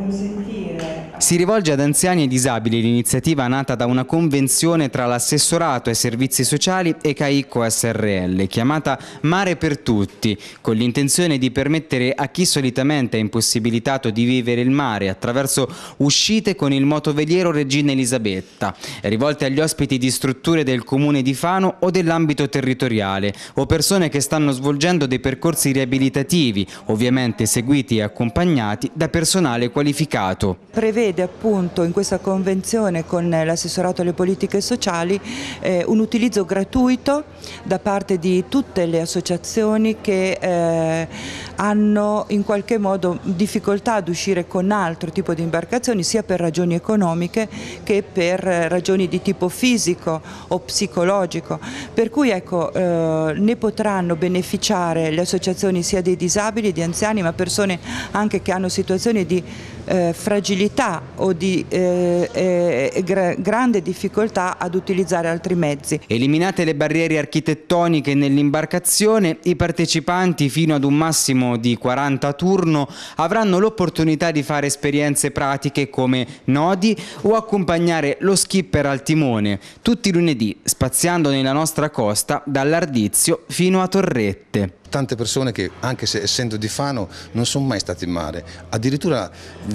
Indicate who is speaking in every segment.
Speaker 1: consentire... Si rivolge ad anziani e disabili l'iniziativa nata da una convenzione tra l'assessorato ai servizi sociali e Caicco SRL, chiamata Mare per Tutti, con l'intenzione di permettere a chi solitamente è impossibilitato di vivere il mare attraverso uscite con il motoveliero Regina Elisabetta, rivolte agli ospiti di strutture del comune di Fano o dell'ambito territoriale, o persone che stanno svolgendo dei percorsi riabilitativi, ovviamente seguiti e accompagnati da personale qualificato qualificato.
Speaker 2: Prevede appunto in questa convenzione con l'assessorato alle politiche sociali eh, un utilizzo gratuito da parte di tutte le associazioni che eh, hanno in qualche modo difficoltà ad uscire con altro tipo di imbarcazioni sia per ragioni economiche che per eh, ragioni di tipo fisico o psicologico, per cui ecco, eh, ne potranno beneficiare le associazioni sia dei disabili, di anziani, ma persone anche che hanno situazioni di eh, fragilità o di eh, eh gra grande difficoltà ad utilizzare altri mezzi.
Speaker 1: Eliminate le barriere architettoniche nell'imbarcazione, i partecipanti fino ad un massimo di 40 a turno avranno l'opportunità di fare esperienze pratiche come nodi o accompagnare lo skipper al timone, tutti i lunedì, spaziando nella nostra costa dall'Ardizio
Speaker 3: fino a Torrette tante persone che anche se essendo di Fano non sono mai stati in mare, addirittura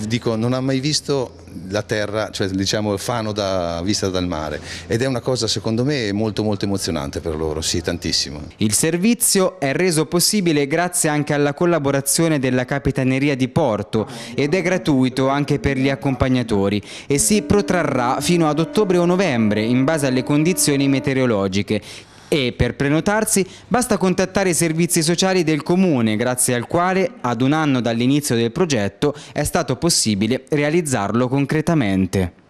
Speaker 3: dico non ha mai visto la terra, cioè diciamo Fano da, vista dal mare ed è una cosa secondo me molto molto emozionante per loro, sì tantissimo. Il
Speaker 1: servizio è reso possibile grazie anche alla collaborazione della Capitaneria di Porto ed è gratuito anche per gli accompagnatori e si protrarrà fino ad ottobre o novembre in base alle condizioni meteorologiche e per prenotarsi basta contattare i servizi sociali del comune grazie al quale ad un anno dall'inizio del
Speaker 2: progetto è stato possibile realizzarlo concretamente.